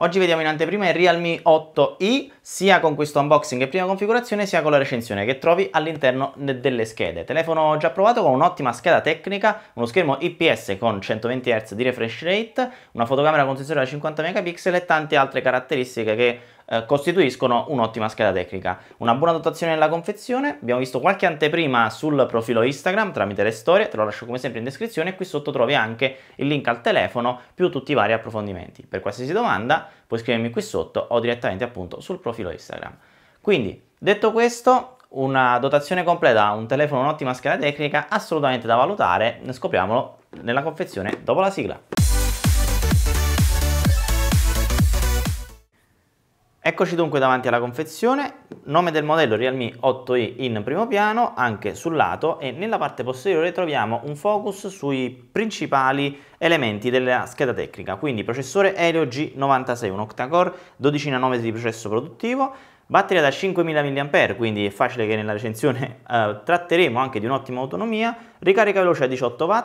Oggi vediamo in anteprima il Realme 8i sia con questo unboxing e prima configurazione sia con la recensione che trovi all'interno delle schede. Telefono già provato con un'ottima scheda tecnica, uno schermo IPS con 120 Hz di refresh rate, una fotocamera con sensore da 50 megapixel e tante altre caratteristiche che eh, costituiscono un'ottima scheda tecnica. Una buona dotazione nella confezione, abbiamo visto qualche anteprima sul profilo Instagram tramite le storie, te lo lascio come sempre in descrizione e qui sotto trovi anche il link al telefono più tutti i vari approfondimenti. Per qualsiasi domanda puoi scrivermi qui sotto o direttamente appunto sul profilo Instagram. Quindi, detto questo, una dotazione completa, un telefono, un'ottima scheda tecnica, assolutamente da valutare, scopriamolo nella confezione dopo la sigla. Eccoci dunque davanti alla confezione, nome del modello Realme 8i in primo piano, anche sul lato e nella parte posteriore troviamo un focus sui principali elementi della scheda tecnica, quindi processore Helio G96, un octa-core, 12 nanometri di processo produttivo, Batteria da 5000 mAh, quindi è facile che nella recensione eh, tratteremo anche di un'ottima autonomia, ricarica veloce a 18 W,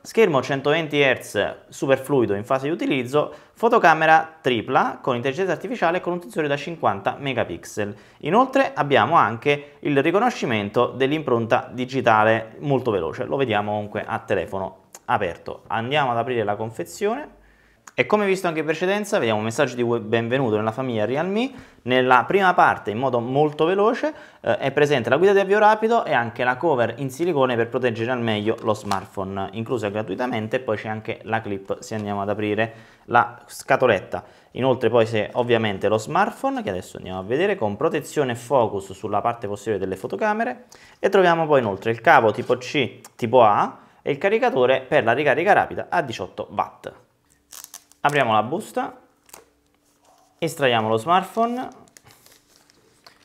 schermo 120 Hz super fluido in fase di utilizzo, fotocamera tripla con intelligenza artificiale e con un sensore da 50 megapixel. Inoltre abbiamo anche il riconoscimento dell'impronta digitale molto veloce, lo vediamo comunque a telefono aperto. Andiamo ad aprire la confezione. E come visto anche in precedenza, vediamo un messaggio di benvenuto nella famiglia Realme. Nella prima parte, in modo molto veloce, eh, è presente la guida di avvio rapido e anche la cover in silicone per proteggere al meglio lo smartphone, inclusa gratuitamente, poi c'è anche la clip se andiamo ad aprire la scatoletta. Inoltre poi c'è ovviamente lo smartphone, che adesso andiamo a vedere, con protezione focus sulla parte posteriore delle fotocamere e troviamo poi inoltre il cavo tipo C, tipo A e il caricatore per la ricarica rapida a 18 watt apriamo la busta, estraiamo lo smartphone,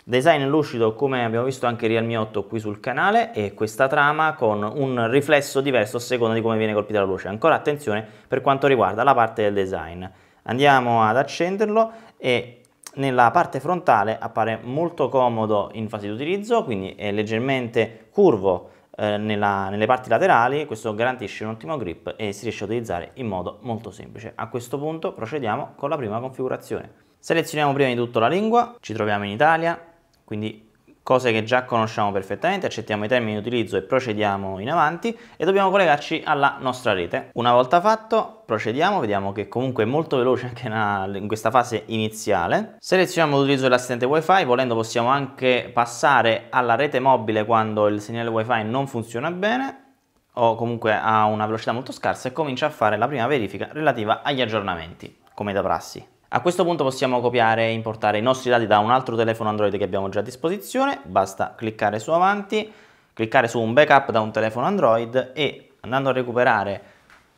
design lucido come abbiamo visto anche Realme 8 qui sul canale e questa trama con un riflesso diverso a seconda di come viene colpita la luce. Ancora attenzione per quanto riguarda la parte del design. Andiamo ad accenderlo e nella parte frontale appare molto comodo in fase di utilizzo, quindi è leggermente curvo eh, nella, nelle parti laterali, questo garantisce un ottimo grip e si riesce a utilizzare in modo molto semplice. A questo punto procediamo con la prima configurazione. Selezioniamo prima di tutto la lingua, ci troviamo in Italia, quindi cose che già conosciamo perfettamente, accettiamo i termini di utilizzo e procediamo in avanti e dobbiamo collegarci alla nostra rete. Una volta fatto procediamo, vediamo che comunque è molto veloce anche in questa fase iniziale. Selezioniamo l'utilizzo dell'assistente wifi, volendo possiamo anche passare alla rete mobile quando il segnale wifi non funziona bene o comunque ha una velocità molto scarsa e comincia a fare la prima verifica relativa agli aggiornamenti, come da prassi. A questo punto possiamo copiare e importare i nostri dati da un altro telefono Android che abbiamo già a disposizione, basta cliccare su avanti, cliccare su un backup da un telefono Android e andando a recuperare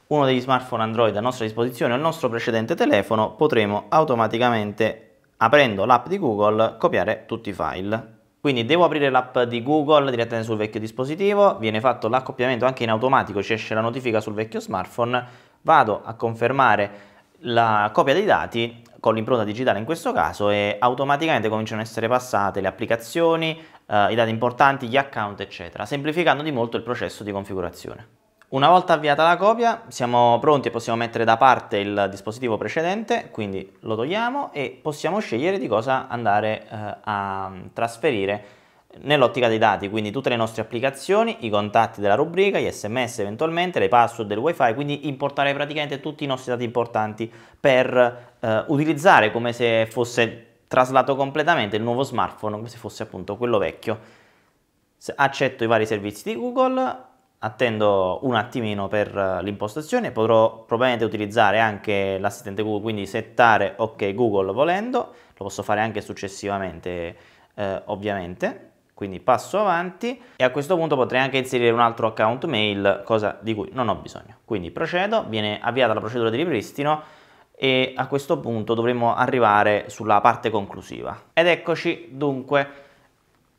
uno degli smartphone Android a nostra disposizione o il nostro precedente telefono potremo automaticamente, aprendo l'app di Google, copiare tutti i file. Quindi devo aprire l'app di Google direttamente sul vecchio dispositivo, viene fatto l'accoppiamento anche in automatico, ci esce la notifica sul vecchio smartphone, vado a confermare la copia dei dati con l'impronta digitale in questo caso e automaticamente cominciano ad essere passate le applicazioni, eh, i dati importanti, gli account eccetera, semplificando di molto il processo di configurazione. Una volta avviata la copia siamo pronti e possiamo mettere da parte il dispositivo precedente, quindi lo togliamo e possiamo scegliere di cosa andare eh, a trasferire nell'ottica dei dati, quindi tutte le nostre applicazioni, i contatti della rubrica, gli sms eventualmente, le password del wifi, quindi importare praticamente tutti i nostri dati importanti per eh, utilizzare come se fosse traslato completamente il nuovo smartphone, come se fosse appunto quello vecchio. Accetto i vari servizi di Google, attendo un attimino per eh, l'impostazione, potrò probabilmente utilizzare anche l'assistente Google, quindi settare ok Google volendo, lo posso fare anche successivamente eh, ovviamente quindi passo avanti e a questo punto potrei anche inserire un altro account mail, cosa di cui non ho bisogno. Quindi procedo, viene avviata la procedura di ripristino e a questo punto dovremmo arrivare sulla parte conclusiva. Ed eccoci dunque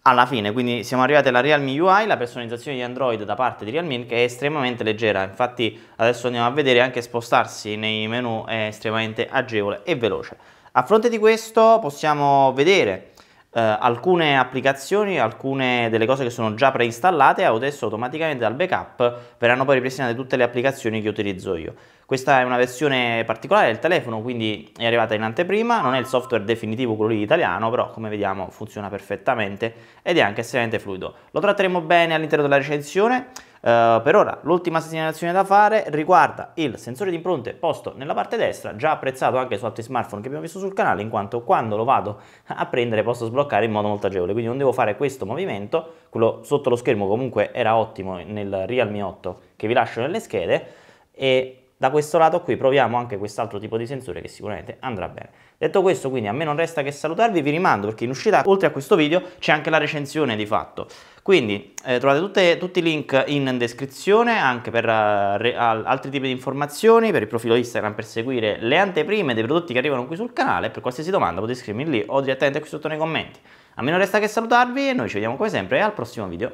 alla fine, quindi siamo arrivati alla Realme UI, la personalizzazione di Android da parte di Realme che è estremamente leggera, infatti adesso andiamo a vedere anche spostarsi nei menu è estremamente agevole e veloce. A fronte di questo possiamo vedere eh, alcune applicazioni, alcune delle cose che sono già preinstallate adesso automaticamente dal backup verranno poi ripristinate tutte le applicazioni che utilizzo io. Questa è una versione particolare del telefono, quindi è arrivata in anteprima, non è il software definitivo quello lì italiano, però come vediamo funziona perfettamente ed è anche estremamente fluido. Lo tratteremo bene all'interno della recensione, eh, per ora l'ultima segnalazione da fare riguarda il sensore di impronte posto nella parte destra, già apprezzato anche su altri smartphone che abbiamo visto sul canale, in quanto quando lo vado a prendere posso sbloccare in modo molto agevole, quindi non devo fare questo movimento, quello sotto lo schermo comunque era ottimo nel Realme 8 che vi lascio nelle schede e da questo lato qui proviamo anche quest'altro tipo di sensore che sicuramente andrà bene. Detto questo quindi a me non resta che salutarvi, vi rimando perché in uscita oltre a questo video c'è anche la recensione di fatto. Quindi eh, trovate tutte, tutti i link in descrizione anche per uh, re, uh, altri tipi di informazioni, per il profilo Instagram per seguire le anteprime dei prodotti che arrivano qui sul canale, per qualsiasi domanda potete scrivermi lì o direttamente qui sotto nei commenti. A me non resta che salutarvi e noi ci vediamo come sempre al prossimo video.